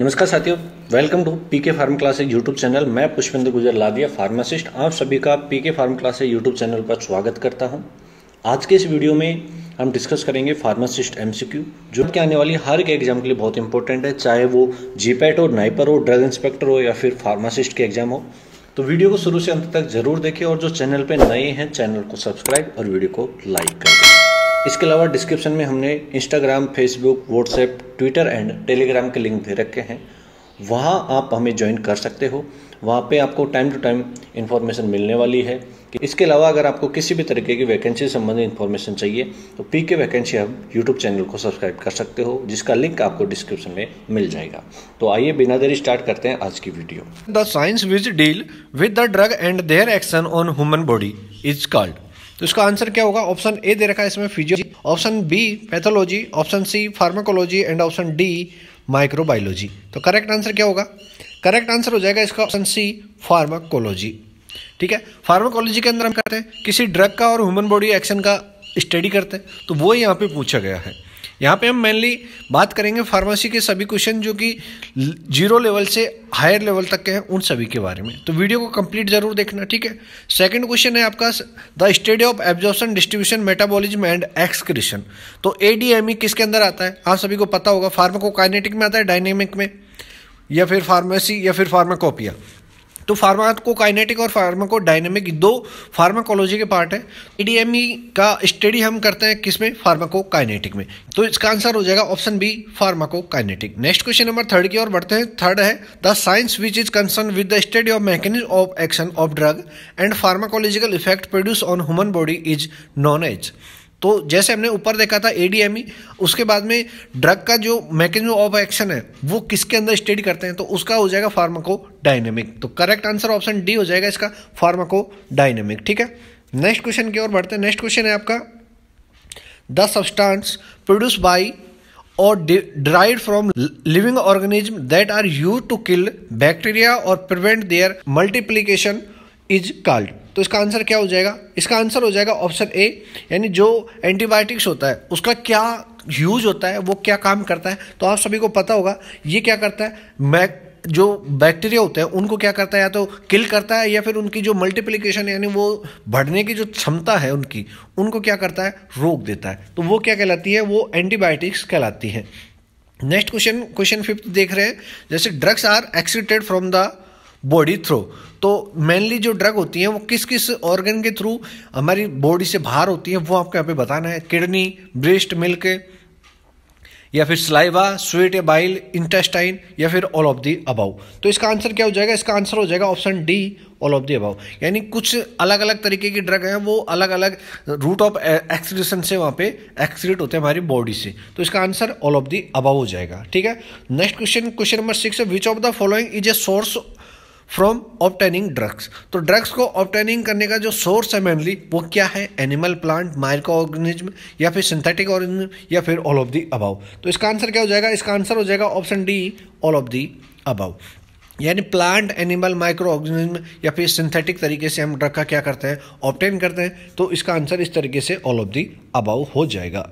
नमस्कार साथियों welcome to PK pharm classes YouTube channel मैं पुष्पेंद्र गुजर लादिया फार्मासिस्ट आप सभी का PK pharm classes YouTube channel पर स्वागत करता हूं आज के इस वीडियो में हम डिस्कस करेंगे फार्मासिस्ट एमसीक्यू जो कि आने वाली हर एक एग्जाम के लिए बहुत इंपॉर्टेंट है चाहे वो जीपैट हो नाइपर हो ड्रग इंस्पेक्टर हो या फिर फार्मासिस्ट के एग्जाम हो तो वीडियो को शुरू से अंत तक जरूर देखें और जो चैनल पर नए हैं चैनल को सब्सक्राइब और वीडियो को लाइक कर दें इसके अलावा डिस्क्रिप्शन में हमने Instagram Facebook WhatsApp Twitter and Telegram के लिंक दे रखे हैं वहाँ आप हमें ज्वाइन कर सकते हो वहाँ पे आपको टाइम टू टाइम इन्फॉर्मेशन मिलने वाली है इसके अलावा अगर आपको किसी भी तरीके की वैकेंसी से संबंधित इन्फॉर्मेशन चाहिए तो पी के वैकेंसी आप यूट्यूब चैनल को सब्सक्राइब कर सकते हो जिसका लिंक आपको डिस्क्रिप्शन में मिल जाएगा तो आइए बिना देरी स्टार्ट करते हैं आज की video the science which deal with the drug and their action on human body is called तो इसका आंसर क्या होगा ऑप्शन ए दे रखा है इसमें physiology option B pathology option C pharmacology and option D microbiology तो करेक्ट आंसर क्या होगा करेक्ट आंसर हो जाएगा इसका ऑप्शन सी फार्माकोलॉजी ठीक है फार्माकोलॉजी के अंदर हम कहते हैं किसी ड्रग का और ह्यूमन बॉडी एक्शन का स्टडी करते हैं तो वो यहाँ पे पूछा गया है यहाँ पे हम मेनली बात करेंगे फार्मेसी के सभी क्वेश्चन जो कि जीरो लेवल से हायर लेवल तक के हैं उन सभी के बारे में तो वीडियो को कंप्लीट जरूर देखना ठीक है सेकंड क्वेश्चन है आपका the study of absorption distribution metabolism and excretion तो ए e किसके अंदर आता है आप हाँ, सभी को पता होगा फार्माकोकाइनेटिक में आता है डायनेमिक में या फिर फार्मेसी या फिर फार्माकोपिया तो फार्माकोकाइनेटिक और फार्माकोडायनेमिक दो फार्माकोलॉजी के पार्ट है ईडीएमई का स्टडी हम करते हैं किसमें फार्माकोकाइनेटिक में तो इसका आंसर हो जाएगा option B pharmacokinetic next question number third की ओर बढ़ते हैं थर्ड है the science which is concern with the study of mechanism of action of drug and pharmacological effect produce on human body is known as तो जैसे हमने ऊपर देखा था एडीएमई e, उसके बाद में ड्रग का जो मैकेनिज्म ऑफ एक्शन है वो किसके अंदर स्टडी करते हैं तो उसका हो जाएगा फार्माको डायनेमिक तो करेक्ट आंसर ऑप्शन डी हो जाएगा इसका फार्माको डायनेमिक ठीक है नेक्स्ट क्वेश्चन की ओर बढ़ते हैं नेक्स्ट क्वेश्चन है आपका the substance produce by or derived from living organism that are use to kill bacteria or prevent their multiplication is called तो इसका आंसर क्या हो जाएगा इसका आंसर हो जाएगा ऑप्शन ए यानी जो एंटीबायोटिक्स होता है उसका क्या यूज होता है वो क्या काम करता है तो आप सभी को पता होगा ये क्या करता है मैक जो बैक्टीरिया होते हैं उनको क्या करता है या तो किल करता है या फिर उनकी जो मल्टीप्लिकेशन यानी वो बढ़ने की जो क्षमता है उनकी उनको क्या करता है रोक देता है तो वो क्या कहलाती है वो एंटीबायोटिक्स कहलाती है नेक्स्ट क्वेश्चन क्वेश्चन फिफ्थ देख रहे हैं जैसे drugs are excreted from the body through तो मेनली जो ड्रग होती हैं वो किस किस ऑर्गन के थ्रू हमारी बॉडी से बाहर होती है वो आपको यहाँ पे बताना है किडनी ब्रेस्ट मिल्क या फिर स्लाइवा स्वीट या बाइल इंटेस्टाइन या फिर ऑल ऑफ दी अबाउ तो इसका आंसर क्या हो जाएगा इसका आंसर हो जाएगा option D all of the above यानी कुछ अलग अलग तरीके की ड्रग हैं वो अलग अलग रूट ऑफ एक्सीडेशन से वहाँ पे एक्सीडेट होते हैं हमारी बॉडी से तो इसका answer all of the above हो जाएगा ठीक है next question question number six which of the following is a source from obtaining drugs तो ड्रग्स को ऑप्टेनिंग करने का जो सोर्स है मेनली वो क्या है एनिमल प्लांट माइक्रो ऑर्गेनिज्म या फिर सिंथेटिक ऑर्गेनिज्म या फिर ऑल ऑफ दी अबाव तो इसका आंसर क्या हो जाएगा इसका आंसर हो जाएगा option D all of the above यानी प्लांट एनिमल माइक्रो ऑर्गेनिज्म या फिर सिंथेटिक तरीके से हम ड्रग का क्या करते हैं ऑप्टेन करते हैं तो इसका आंसर इस तरीके से ऑल ऑफ दी अबाव हो जाएगा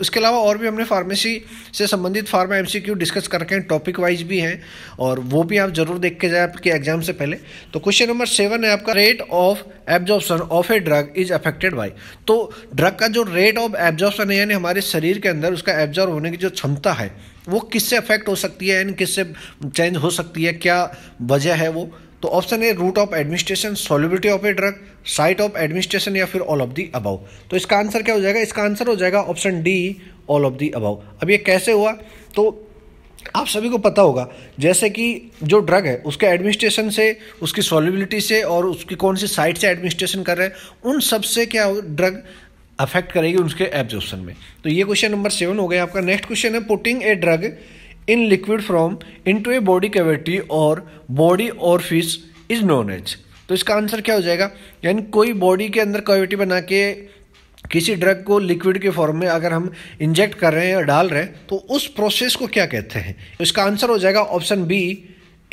उसके अलावा और भी हमने फार्मेसी से संबंधित फार्मा एमसीक्यू डिस्कस कर रखे हैं टॉपिक वाइज भी हैं और वो भी आप जरूर देख के जाए आपके एग्जाम से पहले तो क्वेश्चन नंबर सेवन है आपका rate of absorption of a drug is affected by तो ड्रग का जो रेट ऑफ एब्जॉर्प्शन है यानी हमारे शरीर के अंदर उसका एब्जॉर्व होने की जो क्षमता है वो किससे अफेक्ट हो सकती है एंड किससे चेंज हो सकती है क्या वजह है वो तो ऑप्शन है route of administration solubility of a drug site of administration या फिर ऑल ऑफ दी अबाव तो इसका आंसर क्या हो जाएगा इसका आंसर हो जाएगा option D all of the above अब ये कैसे हुआ तो आप सभी को पता होगा जैसे कि जो ड्रग है उसके एडमिनिस्ट्रेशन से उसकी सॉलिबिलिटी से और उसकी कौन सी साइट से एडमिनिस्ट्रेशन कर रहे हैं उन सब से क्या ड्रग अफेक्ट करेगी उसके एब्जॉर्प्शन में तो ये क्वेश्चन नंबर सेवन हो गया आपका नेक्स्ट क्वेश्चन है putting a drug in in into a body cavity or body orifice is known as तो इसका आंसर क्या हो जाएगा यानी कोई बॉडी के अंदर कैविटी बना के किसी ड्रग को लिक्विड के फॉर्म में अगर हम इंजेक्ट कर रहे हैं या डाल रहे हैं तो उस प्रोसेस को क्या कहते हैं तो इसका आंसर हो जाएगा option B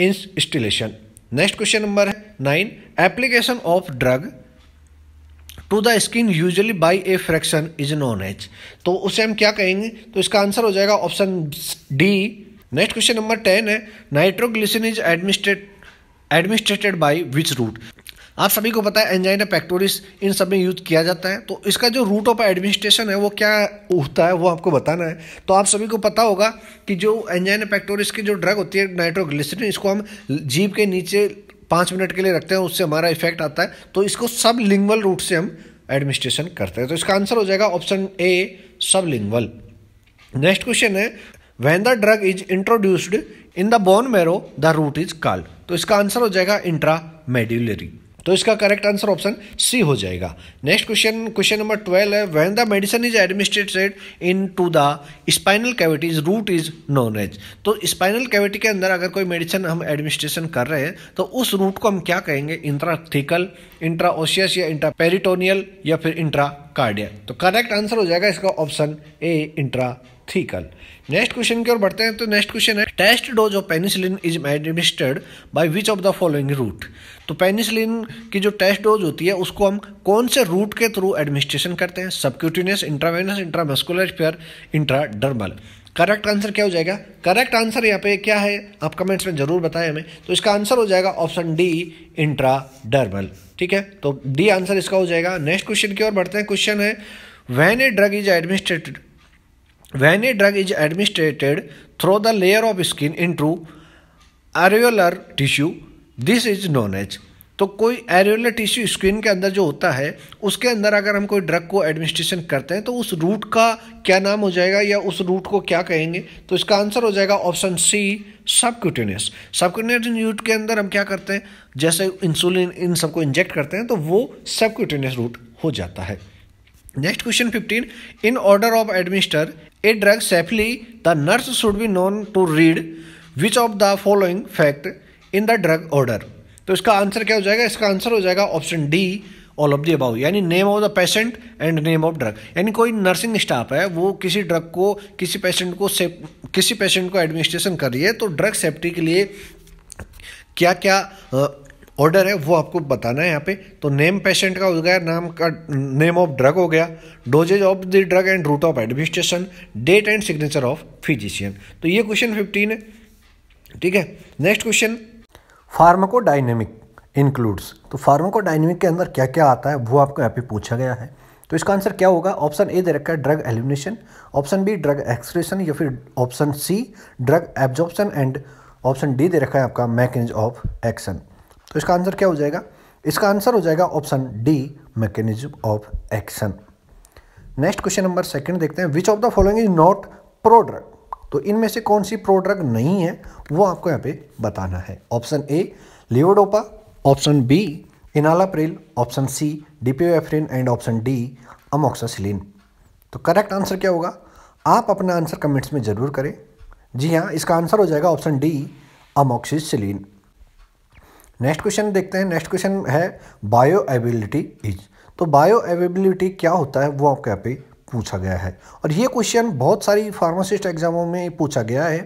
instillation next question number है nine application of drug to the skin usually by a friction is known as तो उसे हम क्या कहेंगे तो इसका आंसर हो जाएगा option D next question number ten है nitroglycerin is administrate administered by which route आप सभी को पता है एंजाइना पैक्टोरिस इन सब में यूज किया जाता है तो इसका जो रूट ऑफ एडमिनिस्ट्रेशन है वो क्या होता है वो आपको बताना है तो आप सभी को पता होगा कि जो एंजाइना पैक्टोरिस की जो ड्रग होती है नाइट्रोग्लिसरीन इसको हम जीप के नीचे पाँच मिनट के लिए रखते हैं उससे हमारा इफेक्ट आता है तो इसको सब लिंगवल रूट से हम एडमिनिस्ट्रेशन करते हैं तो इसका आंसर हो जाएगा option A sublingual next question है when the drug is introduced in the bone marrow the route is called तो इसका आंसर हो जाएगा इंट्रा मेड्यूलरी तो इसका करेक्ट आंसर ऑप्शन सी हो जाएगा next question question number twelve है when the medicine is administered into the spinal cavities route is known as तो स्पाइनल कैविटी के अंदर अगर कोई मेडिसिन हम एडमिनिस्ट्रेशन कर रहे हैं तो उस रूट को हम क्या कहेंगे इंट्राथिकल इंट्राओशियस या इंट्रापेरिटोनियल या फिर इंट्रा कार्डिया तो करेक्ट आंसर हो जाएगा इसका option A intrathecal next question की ओर बढ़ते हैं तो नेक्स्ट क्वेश्चन है test dose of penicillin is administered by which of the following route तो पेनिसिलिन की जो टेस्ट डोज होती है उसको हम कौन से रूट के थ्रू एडमिनिस्ट्रेशन करते हैं सबक्यूटिनियस इंट्रावेनस इंट्रामस्कुलर फेयर डर्मल करेक्ट आंसर क्या हो जाएगा करेक्ट आंसर यहाँ पे क्या है आप कमेंट्स में जरूर बताएं हमें तो इसका आंसर हो जाएगा ऑप्शन डी इंट्रा डर्मल ठीक है तो डी आंसर इसका हो जाएगा नेक्स्ट क्वेश्चन की ओर बढ़ते हैं क्वेश्चन है when a drug is administered When a drug is administered through the layer of skin into areolar tissue, this is known as तो कोई एरियोलर टिश्यू स्क्रीन के अंदर जो होता है उसके अंदर अगर हम कोई ड्रग को एडमिनिस्ट्रेशन करते हैं तो उस रूट का क्या नाम हो जाएगा या उस रूट को क्या कहेंगे तो इसका आंसर हो जाएगा option C subcutaneous subcutaneous route के अंदर हम क्या करते हैं जैसे इंसुलिन इन सबको इंजेक्ट करते हैं तो वो सबक्यूटेनियस रूट हो जाता है next question fifteen in order of administer a drug safely the nurse should be known to read which of the following fact in the drug order तो इसका आंसर क्या हो जाएगा इसका आंसर हो जाएगा option D all of the above यानी name of the patient and name of drug यानी कोई नर्सिंग स्टाफ है वो किसी ड्रग को किसी पेशेंट को से किसी पेशेंट को एडमिनिस्ट्रेशन कर रही है तो ड्रग सेफ्टी के लिए क्या क्या ऑर्डर है वो आपको बताना है यहाँ पे तो नेम पेशेंट का हो गया नाम का नेम ऑफ ड्रग हो गया dosages of the drug and route of administration date and signature of physician तो ये क्वेश्चन फिफ्टीन है ठीक है नेक्स्ट क्वेश्चन डायनेमिक इंक्लूड्स तो डायनेमिक के अंदर क्या क्या आता है वो आपको यहाँ पे पूछा गया है तो इसका आंसर क्या होगा ऑप्शन ए दे रखा है drug elimination option B drug excretion या फिर option C drug absorption and option D दे रखा है आपका मैकेनिज ऑफ एक्शन तो इसका आंसर क्या हो जाएगा इसका आंसर हो जाएगा option D mechanism of action next question number second देखते हैं which of the following is not prodrug तो इनमें से कौन सी प्रोड्रग नहीं है वो आपको यहाँ पे बताना है option A levodopa option B enalapril option C dipivefrin and option D amoxicillin तो करेक्ट आंसर क्या होगा आप अपना आंसर कमेंट्स में ज़रूर करें जी हाँ इसका आंसर हो जाएगा option D amoxicillin next question देखते हैं नेक्स्ट क्वेश्चन है बायो एबिलिटी इज तो बायो एवेबिलिटी क्या होता है वो आपके यहाँ पे पूछा गया है और ये क्वेश्चन बहुत सारी फार्मासिस्ट एग्जामों में पूछा गया है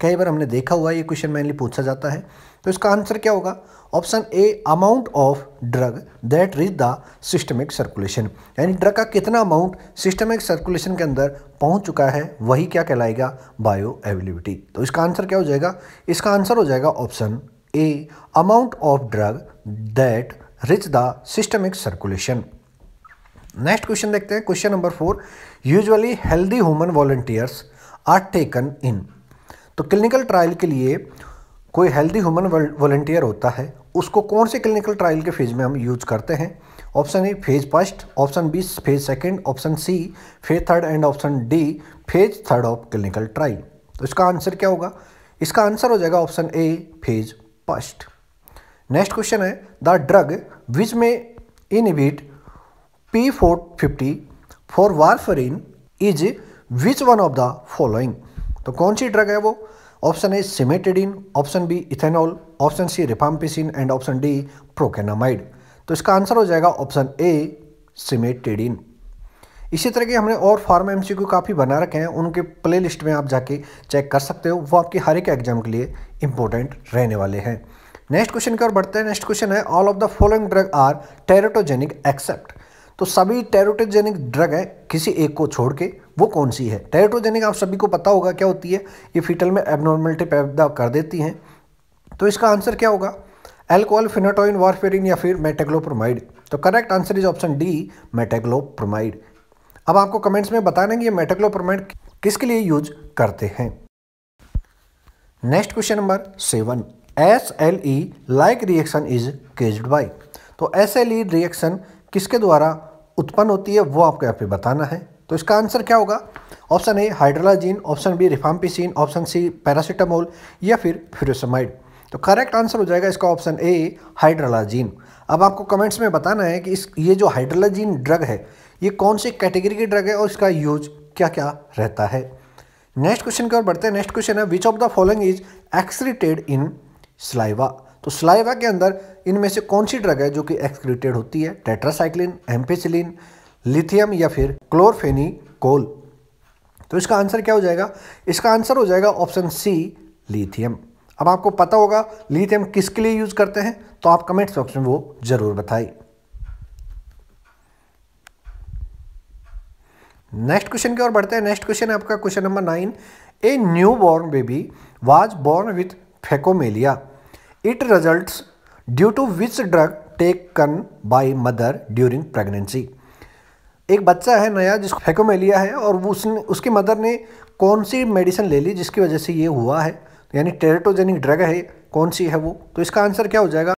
कई बार हमने देखा हुआ है ये क्वेश्चन मेनली पूछा जाता है तो इसका आंसर क्या होगा option A amount of drug that reach the systemic circulation यानी ड्रग का कितना अमाउंट सिस्टमिक सर्कुलेशन के अंदर पहुंच चुका है वही क्या कहलाएगा बायो एवेबिलिटी तो इसका आंसर क्या हो जाएगा इसका आंसर हो जाएगा option a amount of drug that reach the systemic circulation next question देखते हैं question number four usually healthy human volunteers are taken in तो क्लिनिकल ट्रायल के लिए कोई हेल्दी ह्यूमन वॉलंटियर होता है उसको कौन से क्लिनिकल ट्रायल के फेज़ में हम यूज करते हैं option A phase first option B phase second option C phase third and option D phase third of clinical trial तो इसका आंसर क्या होगा इसका आंसर हो जाएगा option A phase first next question है the drug which may inhibit P four fifty for warfarin is which one of the following तो कौन सी ड्रग है वो option A cimetidine option B ethanol option C rifampicin and option D procainamide तो इसका answer हो जाएगा option A सीमेटेडिन इसी तरह के हमने और फार्म एम सी काफ़ी बना रखे हैं उनके प्ले लिस्ट में आप जाके चेक कर सकते हो वो आपके हर एक एग्जाम के लिए इंपॉर्टेंट रहने वाले हैं नेक्स्ट क्वेश्चन की ओर बढ़ते हैं नेक्स्ट क्वेश्चन है all of the following drug are teratogenic except तो सभी टेरेटोजेनिक ड्रग है किसी एक को छोड़ के वो कौन सी है टेरेटोजेनिक आप सभी को पता होगा क्या होती है ये फीटल में एबनॉर्मेलिटी पैदा कर देती हैं तो इसका आंसर क्या होगा एल्कोहल फिनाटोइन वारफेरिन या फिर मेटेग्लोप्रोमाइड तो correct answer is option D metoclopramide अब आपको कमेंट्स में बताना कि ये मेटाक्लोप्रोमेट किसके लिए यूज करते हैं next question number seven S L E like reaction is caused by तो एस एल ई रिएक्शन किसके द्वारा उत्पन्न होती है वो आपको यहाँ पे बताना है तो इसका आंसर क्या होगा option A hydralazine option B rifampicin option C paracetamol या फिर फ्यूरोसमाइड तो करेक्ट आंसर हो जाएगा इसका ऑप्शन ए हाइड्रोलाजीन अब आपको कमेंट्स में बताना है कि इस ये जो हाइड्रोलाजीन ड्रग है ये कौन सी कैटेगरी की ड्रग है और इसका यूज क्या क्या रहता है नेक्स्ट क्वेश्चन की ओर बढ़ते हैं नेक्स्ट क्वेश्चन है which of the following is excreted in saliva तो स्लाइवा के अंदर इनमें से कौन सी ड्रग है जो कि एक्सक्रीटेड होती है टेट्रासाइक्लिन एम्पेसिलिन लिथियम या फिर क्लोरफेनी कोल तो इसका आंसर क्या हो जाएगा इसका आंसर हो जाएगा ऑप्शन सी लिथियम अब आपको पता होगा लिथियम किसके लिए यूज़ करते हैं तो आप कमेंट्स बॉक्स में वो ज़रूर बताएं नेक्स्ट क्वेश्चन की ओर बढ़ते हैं नेक्स्ट क्वेश्चन है आपका question number nine a new born baby was born with phocomelia it result due to which drug taken by mother during pregnancy एक बच्चा है नया जिसको फेकोमेलिया है और वो उसने उसकी मदर ने कौन सी मेडिसिन ले ली जिसकी वजह से ये हुआ है यानी टेरेटोजेनिक ड्रग है कौन सी है वो तो इसका आंसर क्या हो जाएगा